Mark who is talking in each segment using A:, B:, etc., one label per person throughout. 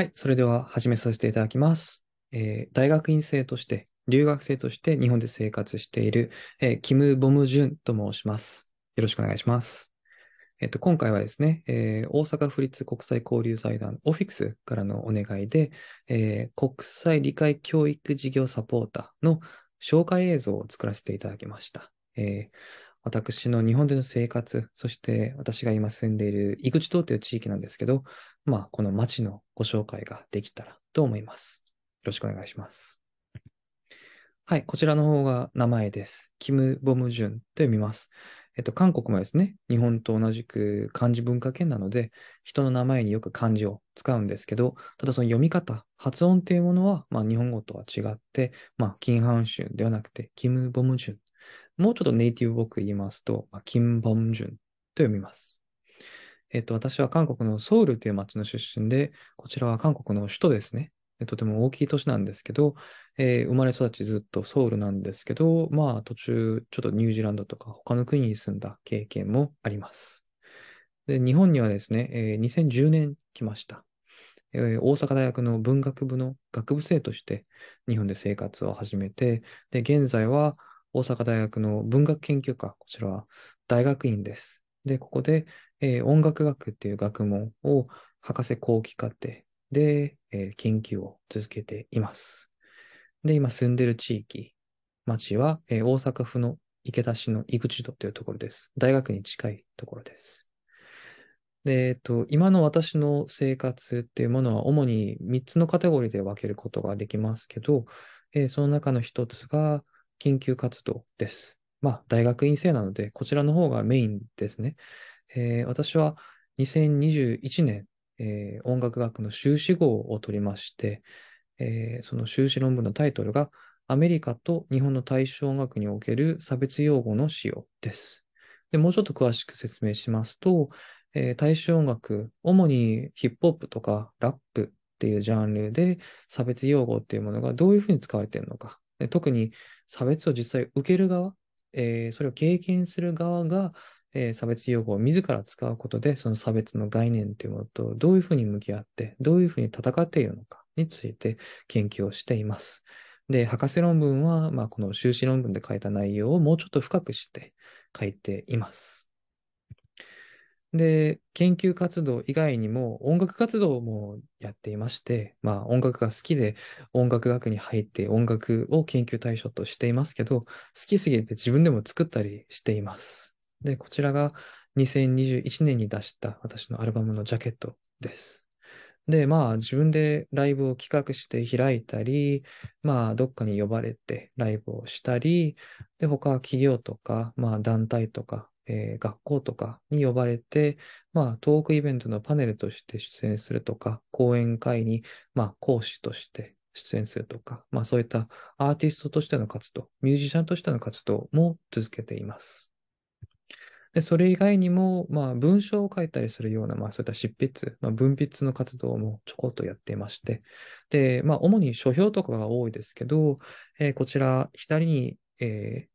A: はい、それでは始めさせていただきます。えー、大学院生として、留学生として日本で生活している、えー、キム・ボム・ジュンと申します。よろしくお願いします。えっと、今回はですね、えー、大阪府立国際交流財団オフィクスからのお願いで、えー、国際理解教育事業サポーターの紹介映像を作らせていただきました。えー、私の日本での生活、そして私が今住んでいる井口島という地域なんですけど、まあ、この町のご紹介ができたらと思います。よろしくお願いします。はい、こちらの方が名前です。キム・ボムジュンと読みます。えっと、韓国もですね、日本と同じく漢字文化圏なので、人の名前によく漢字を使うんですけど、ただその読み方、発音っていうものは、まあ、日本語とは違って、まあ、金ュンではなくて、キム・ボムジュンもうちょっとネイティブ僕言いますと、キン・ボンジュンと読みます。えっと、私は韓国のソウルという町の出身で、こちらは韓国の首都ですね。とても大きい都市なんですけど、えー、生まれ育ちずっとソウルなんですけど、まあ途中ちょっとニュージーランドとか他の国に住んだ経験もあります。で日本にはですね、えー、2010年来ました、えー、大阪大学の文学部の学部生として日本で生活を始めて、で現在は大阪大学の文学研究科、こちらは大学院です。で、ここで、えー、音楽学っていう学問を博士後期課程で、えー、研究を続けています。で、今住んでる地域、町は、えー、大阪府の池田市の井口戸というところです。大学に近いところです。で、えっと、今の私の生活っていうものは主に3つのカテゴリーで分けることができますけど、えー、その中の1つが、研究活動です。まあ、大学院生なので、こちらの方がメインですね。えー、私は2021年、えー、音楽学の修士号を取りまして、えー、その修士論文のタイトルが、アメリカと日本の対象音楽における差別用語の使用です。でもうちょっと詳しく説明しますと、えー、大衆音楽、主にヒップホップとかラップっていうジャンルで差別用語っていうものがどういうふうに使われているのか特に差別を実際受ける側、えー、それを経験する側が、えー、差別用語を自ら使うことで、その差別の概念というものとどういうふうに向き合って、どういうふうに戦っているのかについて研究をしています。で、博士論文は、まあ、この修士論文で書いた内容をもうちょっと深くして書いています。で、研究活動以外にも音楽活動もやっていまして、まあ音楽が好きで音楽学に入って音楽を研究対象としていますけど、好きすぎて自分でも作ったりしています。で、こちらが2021年に出した私のアルバムのジャケットです。で、まあ自分でライブを企画して開いたり、まあどっかに呼ばれてライブをしたり、で、他企業とか、まあ団体とか、えー、学校とかに呼ばれて、まあ、トークイベントのパネルとして出演するとか、講演会に、まあ、講師として出演するとか、まあ、そういったアーティストとしての活動、ミュージシャンとしての活動も続けています。でそれ以外にも、まあ、文章を書いたりするような、まあ、そういった執筆、まあ、文筆の活動もちょこっとやっていまして、で、まあ、主に書評とかが多いですけど、えー、こちら、左に、えー、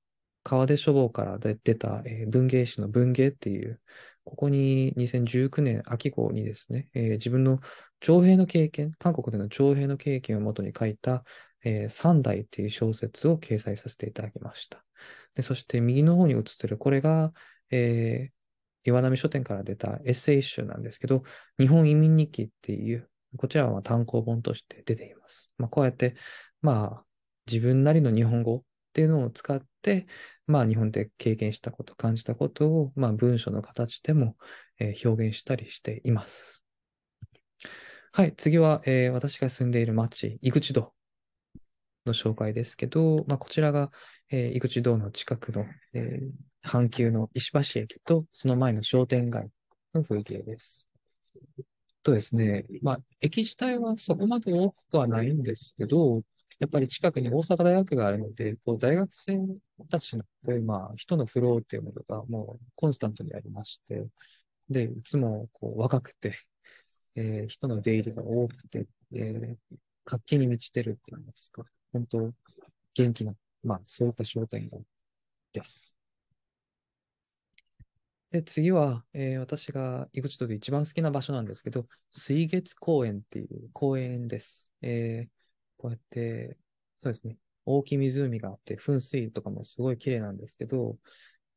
A: 川出書房から出た、えー、文芸誌の文芸っていう、ここに2019年秋号にですね、えー、自分の徴兵の経験、韓国での徴兵の経験をもとに書いた、えー、三代っていう小説を掲載させていただきました。でそして右の方に写ってる、これが、えー、岩波書店から出たエッセイ集なんですけど、日本移民日記っていう、こちらは単行本として出ています。まあ、こうやって、まあ、自分なりの日本語っていうのを使って、まあ、日本で経験したこと、感じたことを、まあ、文章の形でも、えー、表現したりしています。はい、次は、えー、私が住んでいる町、井口道の紹介ですけど、まあ、こちらが、えー、井口道の近くの、えー、阪急の石橋駅と、その前の商店街の風景です。とですね、まあ、駅自体はそこまで大きくはないんですけど、やっぱり近くに大阪大学があるので、こう大学生たちの、まあ、人のフローっていうものがもうコンスタントにありまして、で、いつもこう若くて、えー、人の出入りが多くて、えー、活気に満ちてるって言いますか、本当、元気な、まあ、そういった商店街です。で、次は、えー、私が井口とで一番好きな場所なんですけど、水月公園っていう公園です。えー、こうやって、そうですね、大きい湖があって、噴水とかもすごい綺麗なんですけど、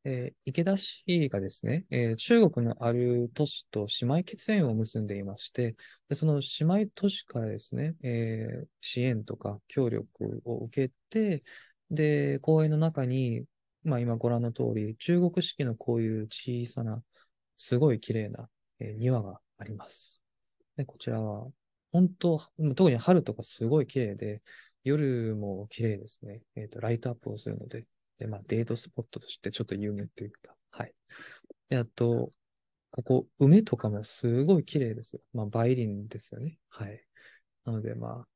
A: えー、池田市がですね、えー、中国のある都市と姉妹血縁を結んでいまして、でその姉妹都市からですね、えー、支援とか協力を受けて、で、公園の中に、まあ今ご覧の通り、中国式のこういう小さな、すごい綺麗な、え庭があります。でこちらは本当、特に春とかすごい綺麗で、夜も綺麗ですね。えっ、ー、と、ライトアップをするので、で、まあ、デートスポットとしてちょっと有名というか、はい。で、あと、ここ、梅とかもすごい綺麗ですよ。まあ、梅林ですよね。はい。なので、まあ、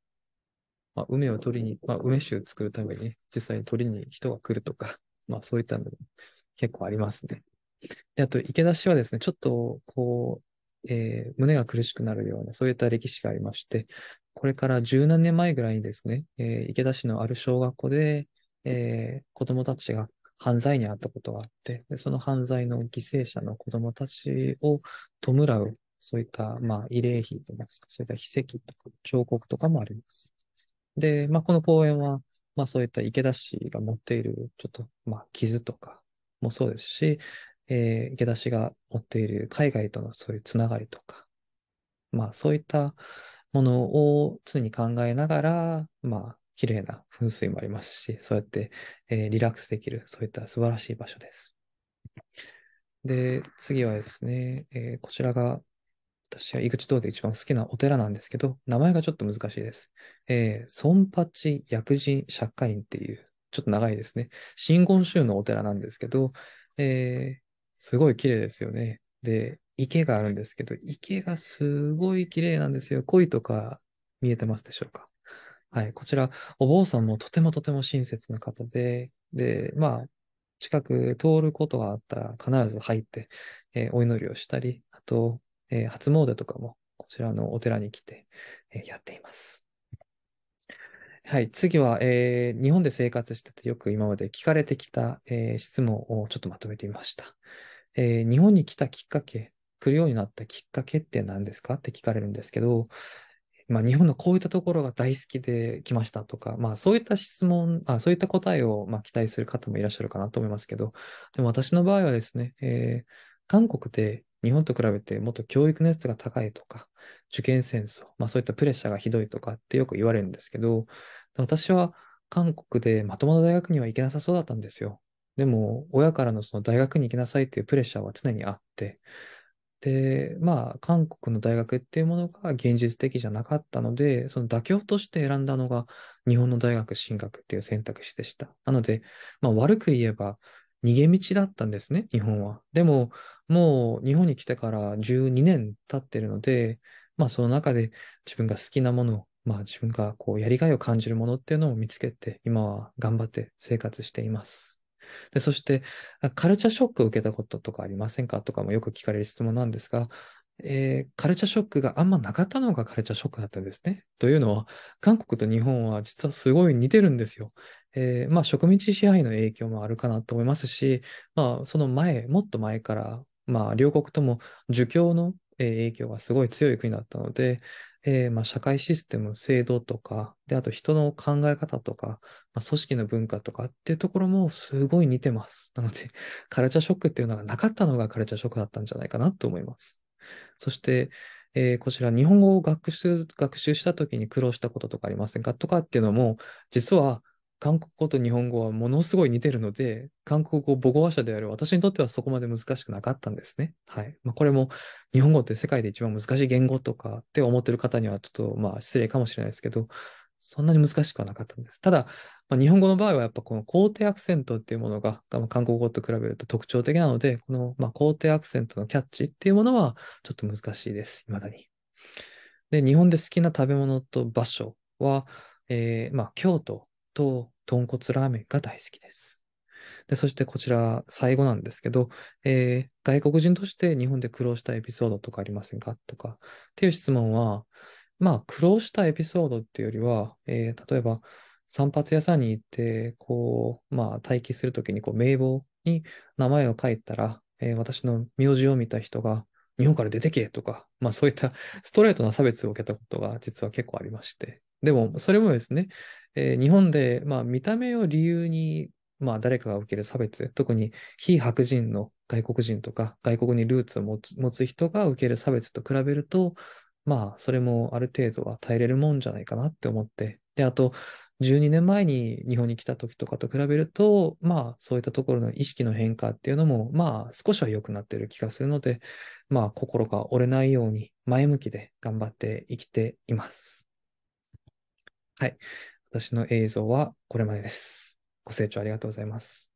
A: まあ、梅を取りに、まあ、梅酒を作るために、ね、実際に取りに人が来るとか、まあ、そういったのも結構ありますね。で、あと、池田市はですね、ちょっと、こう、えー、胸が苦しくなるような、そういった歴史がありまして、これから十何年前ぐらいにですね、えー、池田市のある小学校で、えー、子供たちが犯罪に遭ったことがあって、でその犯罪の犠牲者の子供たちを弔う、そういった、まあ、慰霊碑といいますか、そういった碑石とか彫刻とかもあります。で、まあ、この公園は、まあ、そういった池田市が持っている、ちょっと、まあ、傷とかもそうですし、えー、池田氏が持っている海外とのそういうつながりとか、まあそういったものを常に考えながら、まあ綺麗な噴水もありますし、そうやって、えー、リラックスできる、そういった素晴らしい場所です。で、次はですね、えー、こちらが私は井口島で一番好きなお寺なんですけど、名前がちょっと難しいです。えー、孫八薬人釈迦院っていう、ちょっと長いですね。真言宗のお寺なんですけど、えー、すごい綺麗ですよね。で、池があるんですけど、池がすごい綺麗なんですよ。鯉とか見えてますでしょうか。はい。こちら、お坊さんもとてもとても親切な方で、で、まあ、近く通ることがあったら必ず入って、えー、お祈りをしたり、あと、えー、初詣とかもこちらのお寺に来て、えー、やっています。はい、次は、えー、日本で生活しててよく今まで聞かれてきた、えー、質問をちょっとまとめてみました、えー、日本に来たきっかけ、来るようになったきっかけって何ですかって聞かれるんですけど、まあ、日本のこういったところが大好きで来ましたとか、まあ、そういった質問、あそういった答えをま期待する方もいらっしゃるかなと思いますけど、でも私の場合はですね、えー、韓国で日本と比べてもっと教育熱が高いとか、受験戦争、まあそういったプレッシャーがひどいとかってよく言われるんですけど、私は韓国でまともな大学には行けなさそうだったんですよ。でも、親からのその大学に行きなさいっていうプレッシャーは常にあって、で、まあ、韓国の大学っていうものが現実的じゃなかったので、その妥協として選んだのが日本の大学進学っていう選択肢でした。なので、まあ悪く言えば逃げ道だったんですね、日本は。でも、もう日本に来てから12年経ってるので、まあその中で自分が好きなものを、まあ自分がこうやりがいを感じるものっていうのを見つけて、今は頑張って生活しています。で、そして、カルチャーショックを受けたこととかありませんかとかもよく聞かれる質問なんですが、えー、カルチャーショックがあんまなかったのがカルチャーショックだったんですね。というのは、韓国と日本は実はすごい似てるんですよ。えー、まあ植民地支配の影響もあるかなと思いますし、まあその前、もっと前からまあ、両国とも儒教の影響がすごい強い国だったので、えー、まあ社会システム、制度とか、で、あと人の考え方とか、まあ、組織の文化とかっていうところもすごい似てます。なので、カルチャーショックっていうのがなかったのがカルチャーショックだったんじゃないかなと思います。そして、えー、こちら、日本語を学習、学習した時に苦労したこととかありませんかとかっていうのも、実は韓国語と日本語はものすごい似てるので、韓国語母語話者である私にとってはそこまで難しくなかったんですね。はい。まあ、これも日本語って世界で一番難しい言語とかって思ってる方にはちょっとまあ失礼かもしれないですけど、そんなに難しくはなかったんです。ただ、まあ、日本語の場合はやっぱこの肯定アクセントっていうものが、まあ、韓国語と比べると特徴的なので、このま肯定アクセントのキャッチっていうものはちょっと難しいです。未だに。で、日本で好きな食べ物と場所は、えー、ま京都と豚骨ラーメンが大好きです。でそしてこちら、最後なんですけど、えー、外国人として日本で苦労したエピソードとかありませんかとかっていう質問は、まあ、苦労したエピソードっていうよりは、えー、例えば、散髪屋さんに行って、こう、まあ、待機するときに、こう、名簿に名前を書いたら、えー、私の名字を見た人が、日本から出てけとか、まあ、そういったストレートな差別を受けたことが実は結構ありまして、でも、それもですね、えー、日本で、まあ、見た目を理由に、まあ、誰かが受ける差別、特に非白人の外国人とか、外国にルーツを持つ持つ人が受ける差別と比べると、まあ、それもある程度は耐えれるもんじゃないかなって思って。で、あと、12年前に日本に来た時とかと比べると、まあ、そういったところの意識の変化っていうのも、まあ、少しは良くなってる気がするので、まあ、心が折れないように前向きで頑張って生きています。はい。私の映像はこれまでです。ご清聴ありがとうございます。